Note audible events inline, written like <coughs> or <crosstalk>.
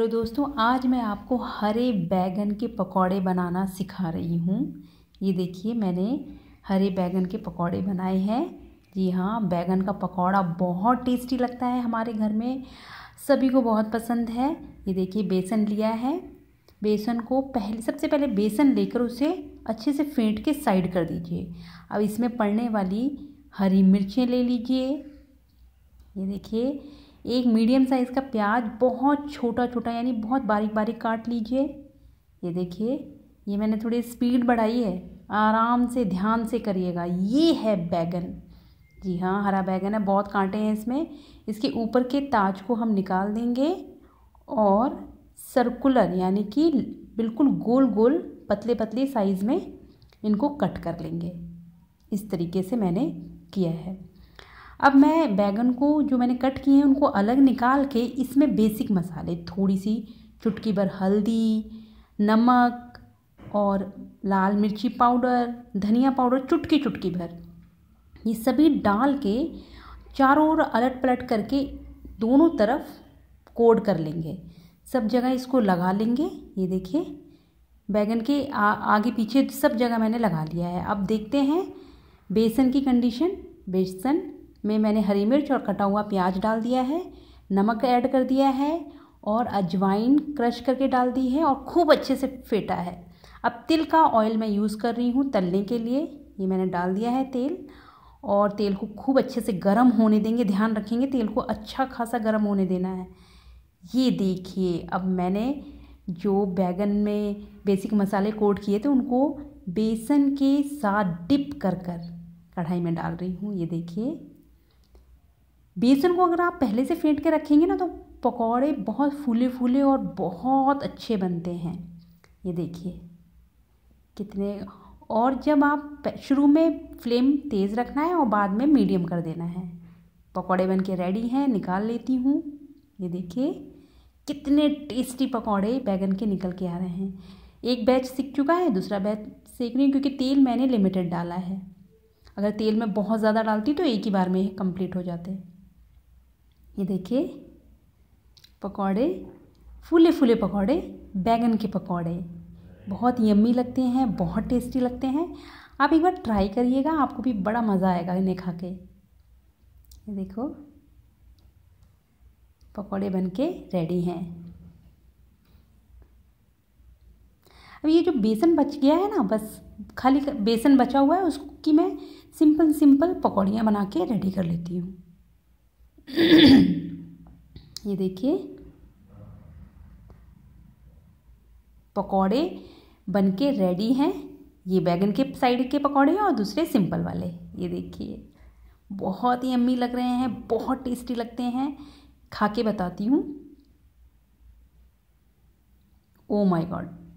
hello दोस्तों आज मैं आपको हरे बैगन के पकौड़े बनाना सिखा रही हूँ ये देखिए मैंने हरे बैगन के पकौड़े बनाए हैं जी हाँ बैगन का पकौड़ा बहुत टेस्टी लगता है हमारे घर में सभी को बहुत पसंद है ये देखिए बेसन लिया है बेसन को पहले सबसे पहले बेसन लेकर उसे अच्छे से फेंट के साइड कर दीजिए अब इसमें पड़ने वाली हरी मिर्चें ले लीजिए ये देखिए एक मीडियम साइज़ का प्याज बहुत छोटा छोटा यानी बहुत बारीक बारीक काट लीजिए ये देखिए ये मैंने थोड़ी स्पीड बढ़ाई है आराम से ध्यान से करिएगा ये है बैगन जी हाँ हरा बैगन है बहुत कांटे हैं इसमें इसके ऊपर के ताज को हम निकाल देंगे और सर्कुलर यानी कि बिल्कुल गोल गोल पतले पतले साइज़ में इनको कट कर लेंगे इस तरीके से मैंने किया है अब मैं बैगन को जो मैंने कट किए हैं उनको अलग निकाल के इसमें बेसिक मसाले थोड़ी सी चुटकी भर हल्दी नमक और लाल मिर्ची पाउडर धनिया पाउडर चुटकी चुटकी भर ये सभी डाल के चारों ओर अलट पलट करके दोनों तरफ कोड कर लेंगे सब जगह इसको लगा लेंगे ये देखिए बैगन के आ, आगे पीछे सब जगह मैंने लगा लिया है अब देखते हैं बेसन की कंडीशन बेसन में मैंने हरी मिर्च और कटा हुआ प्याज डाल दिया है नमक ऐड कर दिया है और अजवाइन क्रश करके डाल दी है और खूब अच्छे से फेटा है अब तिल का ऑयल मैं यूज़ कर रही हूँ तलने के लिए ये मैंने डाल दिया है तेल और तेल को खूब अच्छे से गर्म होने देंगे ध्यान रखेंगे तेल को अच्छा खासा गर्म होने देना है ये देखिए अब मैंने जो बैगन में बेसिक मसाले कोट किए थे उनको बेसन के साथ डिप कर कर कढ़ाई में डाल रही हूँ ये देखिए बेसन को अगर आप पहले से फेंट के रखेंगे ना तो पकौड़े बहुत फूले फूले और बहुत अच्छे बनते हैं ये देखिए कितने और जब आप शुरू में फ्लेम तेज़ रखना है और बाद में मीडियम कर देना है पकौड़े बन के रेडी हैं निकाल लेती हूँ ये देखिए कितने टेस्टी पकौड़े बैगन के निकल के आ रहे हैं एक बैच सीख चुका है दूसरा बैच सीख रही हूँ क्योंकि तेल मैंने लिमिटेड डाला है अगर तेल में बहुत ज़्यादा डालती तो एक ही बार में कंप्लीट हो जाते ये देखिए पकौड़े फूले फूले पकौड़े बैगन के पकौड़े बहुत यम्मी लगते हैं बहुत टेस्टी लगते हैं आप एक बार ट्राई करिएगा आपको भी बड़ा मज़ा आएगा इन्हें खा के ये देखो पकौड़े बन के रेडी हैं अब ये जो बेसन बच गया है ना बस खाली बेसन बचा हुआ है उसकी मैं सिंपल सिंपल पकौड़ियाँ बना के रेडी कर लेती हूँ <coughs> ये देखिए पकोड़े बनके रेडी हैं ये बैगन के साइड के पकोड़े हैं और दूसरे सिंपल वाले ये देखिए बहुत ही अम्मी लग रहे हैं बहुत टेस्टी लगते हैं खा के बताती हूँ ओ माय गॉड